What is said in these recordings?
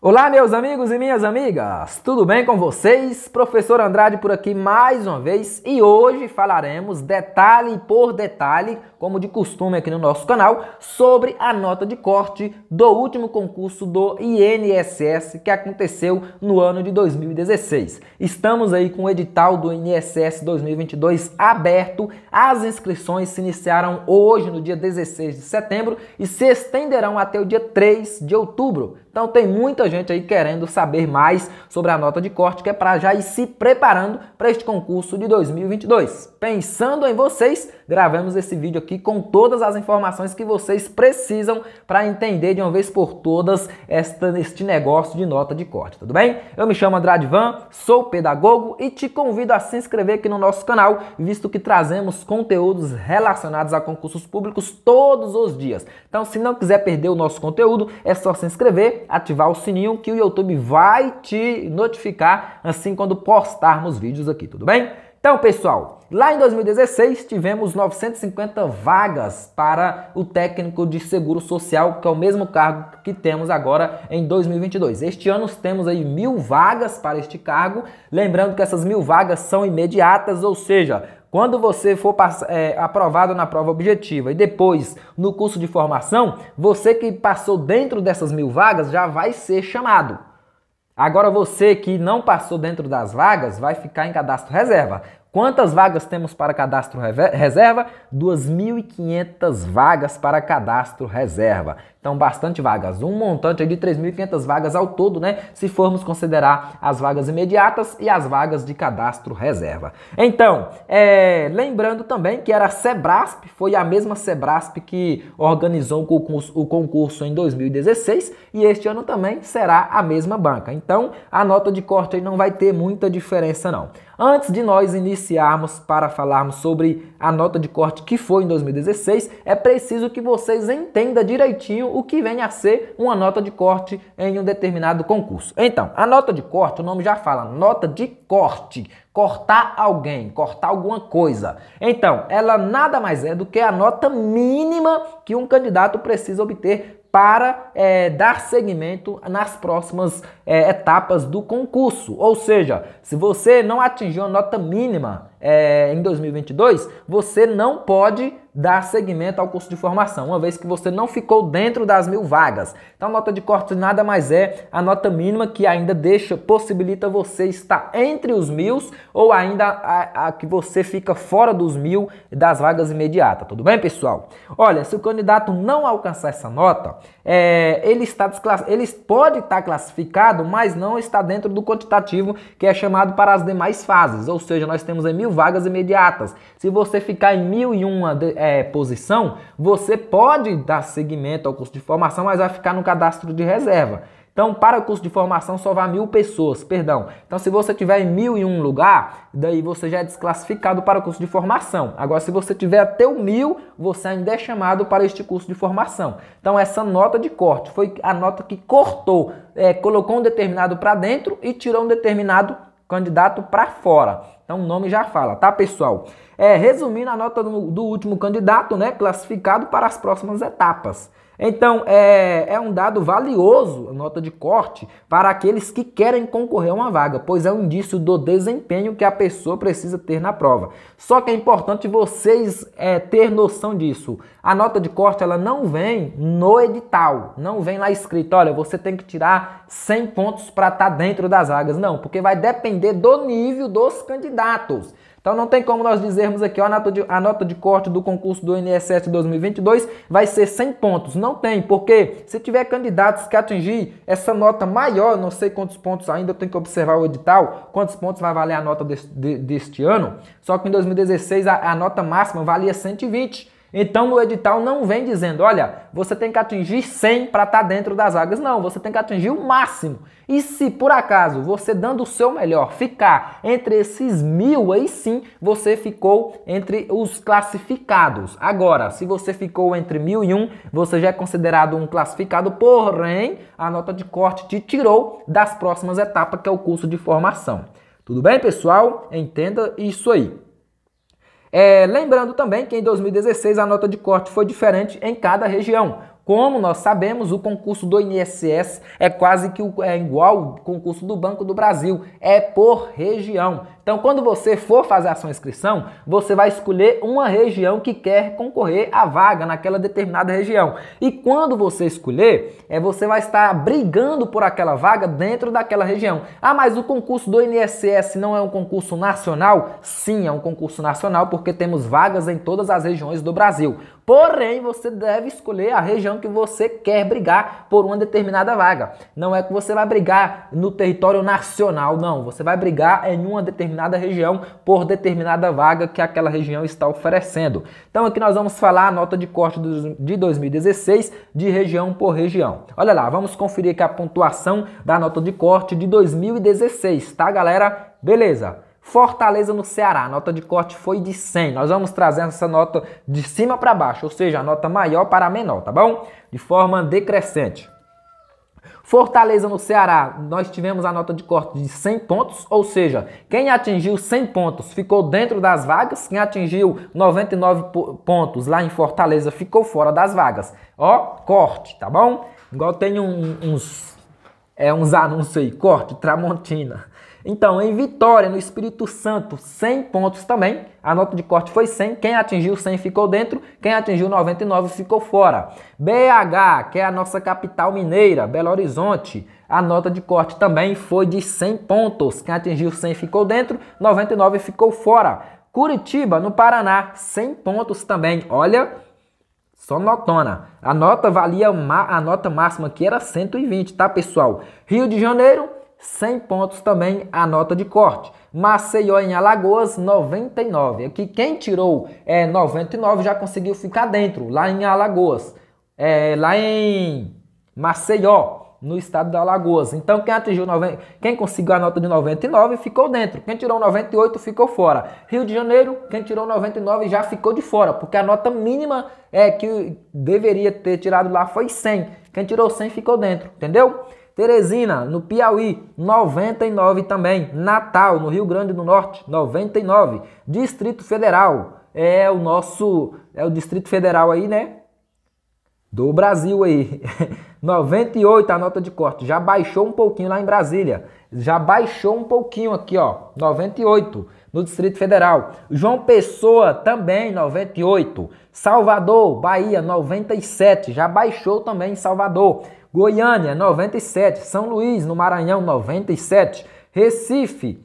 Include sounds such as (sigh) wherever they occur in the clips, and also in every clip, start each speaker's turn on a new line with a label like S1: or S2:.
S1: Olá, meus amigos e minhas amigas, tudo bem com vocês? Professor Andrade por aqui mais uma vez e hoje falaremos detalhe por detalhe, como de costume aqui no nosso canal, sobre a nota de corte do último concurso do INSS que aconteceu no ano de 2016. Estamos aí com o edital do INSS 2022 aberto, as inscrições se iniciaram hoje, no dia 16 de setembro, e se estenderão até o dia 3 de outubro. Então tem muita gente aí querendo saber mais sobre a nota de corte, que é para já ir se preparando para este concurso de 2022. Pensando em vocês, gravamos esse vídeo aqui com todas as informações que vocês precisam para entender de uma vez por todas esta, este negócio de nota de corte, tudo bem? Eu me chamo Andrade Van, sou pedagogo e te convido a se inscrever aqui no nosso canal, visto que trazemos conteúdos relacionados a concursos públicos todos os dias. Então, se não quiser perder o nosso conteúdo, é só se inscrever ativar o sininho que o YouTube vai te notificar assim quando postarmos vídeos aqui, tudo bem? Então, pessoal, lá em 2016 tivemos 950 vagas para o técnico de seguro social, que é o mesmo cargo que temos agora em 2022. Este ano temos aí mil vagas para este cargo. Lembrando que essas mil vagas são imediatas, ou seja, quando você for é, aprovado na prova objetiva e depois no curso de formação, você que passou dentro dessas mil vagas já vai ser chamado. Agora você que não passou dentro das vagas vai ficar em cadastro reserva. Quantas vagas temos para cadastro reserva? 2.500 vagas para cadastro reserva. Então, bastante vagas. Um montante de 3.500 vagas ao todo, né? Se formos considerar as vagas imediatas e as vagas de cadastro reserva. Então, é... lembrando também que era a Sebrasp, foi a mesma Sebrasp que organizou o concurso, em 2016 e este ano também será a mesma banca. Então, a nota de corte aí não vai ter muita diferença, não. Antes de nós iniciarmos para falarmos sobre a nota de corte que foi em 2016, é preciso que vocês entendam direitinho o que vem a ser uma nota de corte em um determinado concurso. Então, a nota de corte, o nome já fala, nota de corte cortar alguém, cortar alguma coisa. Então, ela nada mais é do que a nota mínima que um candidato precisa obter para é, dar seguimento nas próximas é, etapas do concurso. Ou seja, se você não atingiu a nota mínima é, em 2022, você não pode dar seguimento ao curso de formação, uma vez que você não ficou dentro das mil vagas. Então, nota de corte nada mais é a nota mínima que ainda deixa, possibilita você estar entre os mil ou ainda a, a, que você fica fora dos mil das vagas imediatas. Tudo bem, pessoal? Olha, se o candidato não alcançar essa nota, é, ele, está ele pode estar classificado, mas não está dentro do quantitativo que é chamado para as demais fases. Ou seja, nós temos aí mil vagas imediatas. Se você ficar em mil e uma é, posição, você pode dar seguimento ao curso de formação, mas vai ficar no cadastro de reserva. Então, para o curso de formação, só vai mil pessoas, perdão. Então, se você tiver em mil e um lugar, daí você já é desclassificado para o curso de formação. Agora, se você tiver até o mil, você ainda é chamado para este curso de formação. Então, essa nota de corte foi a nota que cortou, é, colocou um determinado para dentro e tirou um determinado candidato para fora. Então, o nome já fala, tá, pessoal? é, resumindo a nota do, do último candidato, né, classificado para as próximas etapas. Então, é, é, um dado valioso, nota de corte, para aqueles que querem concorrer a uma vaga, pois é um indício do desempenho que a pessoa precisa ter na prova. Só que é importante vocês é, ter noção disso. A nota de corte ela não vem no edital, não vem lá escrito, olha, você tem que tirar 100 pontos para estar tá dentro das vagas. Não, porque vai depender do nível dos candidatos. Então não tem como nós dizermos aqui, ó, a nota de, a nota de corte do concurso do INSS 2022 vai ser 100 pontos. Não tem, porque se tiver candidatos que atingir essa nota maior, não sei quantos pontos ainda, eu tenho que observar o edital, quantos pontos vai valer a nota deste, deste ano. Só que em 2016 a, a nota máxima valia 120. Então no edital não vem dizendo, olha, você tem que atingir 100 para estar tá dentro das vagas. Não, você tem que atingir o máximo. E se por acaso você dando o seu melhor ficar entre esses mil, aí sim você ficou entre os classificados. Agora, se você ficou entre mil e um, você já é considerado um classificado, porém a nota de corte te tirou das próximas etapas, que é o curso de formação. Tudo bem, pessoal? Entenda isso aí. É, lembrando também que em 2016 a nota de corte foi diferente em cada região. Como nós sabemos, o concurso do INSS é quase que é igual ao concurso do Banco do Brasil, é por região. Então, quando você for fazer a sua inscrição, você vai escolher uma região que quer concorrer à vaga naquela determinada região. E quando você escolher, é você vai estar brigando por aquela vaga dentro daquela região. Ah, mas o concurso do INSS não é um concurso nacional? Sim, é um concurso nacional porque temos vagas em todas as regiões do Brasil. Porém, você deve escolher a região que você quer brigar por uma determinada vaga. Não é que você vai brigar no território nacional, não. Você vai brigar em uma determinada região por determinada vaga que aquela região está oferecendo. Então, aqui nós vamos falar a nota de corte de 2016 de região por região. Olha lá, vamos conferir aqui a pontuação da nota de corte de 2016, tá, galera? Beleza. Fortaleza no Ceará, a nota de corte foi de 100. Nós vamos trazer essa nota de cima para baixo, ou seja, a nota maior para a menor, tá bom? De forma decrescente. Fortaleza no Ceará, nós tivemos a nota de corte de 100 pontos, ou seja, quem atingiu 100 pontos ficou dentro das vagas, quem atingiu 99 pontos lá em Fortaleza ficou fora das vagas. Ó, corte, tá bom? Igual tem um, uns, é, uns anúncios aí, corte, Tramontina. Então, em Vitória, no Espírito Santo, 100 pontos também. A nota de corte foi 100. Quem atingiu 100 ficou dentro. Quem atingiu 99 ficou fora. BH, que é a nossa capital mineira, Belo Horizonte. A nota de corte também foi de 100 pontos. Quem atingiu 100 ficou dentro. 99 ficou fora. Curitiba, no Paraná, 100 pontos também. Olha, só notona. A nota valia a nota máxima que era 120, tá, pessoal? Rio de Janeiro, 100 pontos também a nota de corte. Maceió em Alagoas, 99. Aqui quem tirou é, 99 já conseguiu ficar dentro, lá em Alagoas. É, lá em Maceió, no estado da Alagoas. Então quem atingiu 90, quem conseguiu a nota de 99 ficou dentro. Quem tirou 98 ficou fora. Rio de Janeiro, quem tirou 99 já ficou de fora, porque a nota mínima é que deveria ter tirado lá foi 100. Quem tirou 100 ficou dentro, entendeu? Teresina, no Piauí, 99 também. Natal, no Rio Grande do Norte, 99. Distrito Federal, é o nosso, é o Distrito Federal aí, né? Do Brasil aí. 98 (laughs) a nota de corte. Já baixou um pouquinho lá em Brasília. Já baixou um pouquinho aqui, ó. 98 no Distrito Federal. João Pessoa também 98. Salvador, Bahia 97, já baixou também em Salvador. Goiânia, 97. São Luís, no Maranhão, 97. Recife,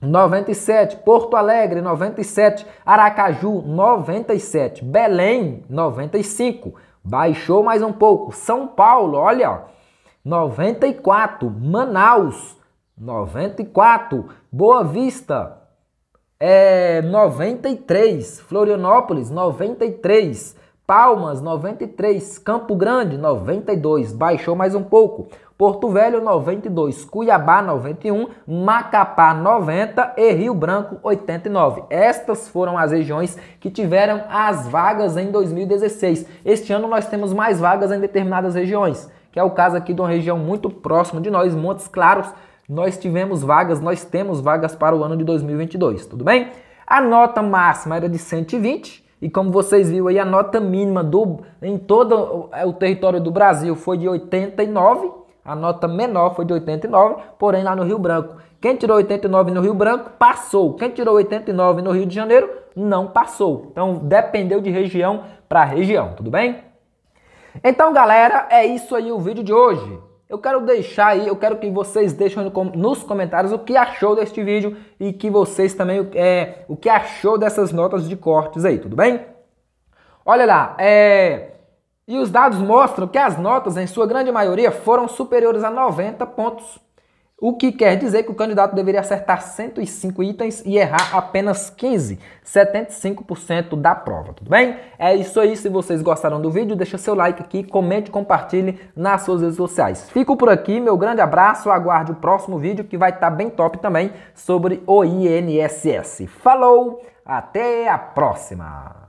S1: 97, Porto Alegre 97, Aracaju 97, Belém 95, baixou mais um pouco, São Paulo, olha, 94, Manaus 94, Boa Vista é 93, Florianópolis 93, Palmas 93, Campo Grande 92, baixou mais um pouco. Porto Velho 92, Cuiabá 91, Macapá 90 e Rio Branco 89. Estas foram as regiões que tiveram as vagas em 2016. Este ano nós temos mais vagas em determinadas regiões, que é o caso aqui de uma região muito próxima de nós, Montes Claros. Nós tivemos vagas, nós temos vagas para o ano de 2022, tudo bem? A nota máxima era de 120 e como vocês viram aí, a nota mínima do, em todo o é, território do Brasil foi de 89. A nota menor foi de 89, porém lá no Rio Branco. Quem tirou 89 no Rio Branco passou. Quem tirou 89 no Rio de Janeiro não passou. Então dependeu de região para região, tudo bem? Então, galera, é isso aí o vídeo de hoje. Eu quero deixar aí, eu quero que vocês deixem nos comentários o que achou deste vídeo e que vocês também, é, o que achou dessas notas de cortes aí, tudo bem? Olha lá, é... E os dados mostram que as notas, em sua grande maioria, foram superiores a 90 pontos. O que quer dizer que o candidato deveria acertar 105 itens e errar apenas 15, 75% da prova, tudo bem? É isso aí, se vocês gostaram do vídeo, deixa seu like aqui, comente, compartilhe nas suas redes sociais. Fico por aqui, meu grande abraço, aguarde o próximo vídeo que vai estar tá bem top também sobre o INSS. Falou, até a próxima!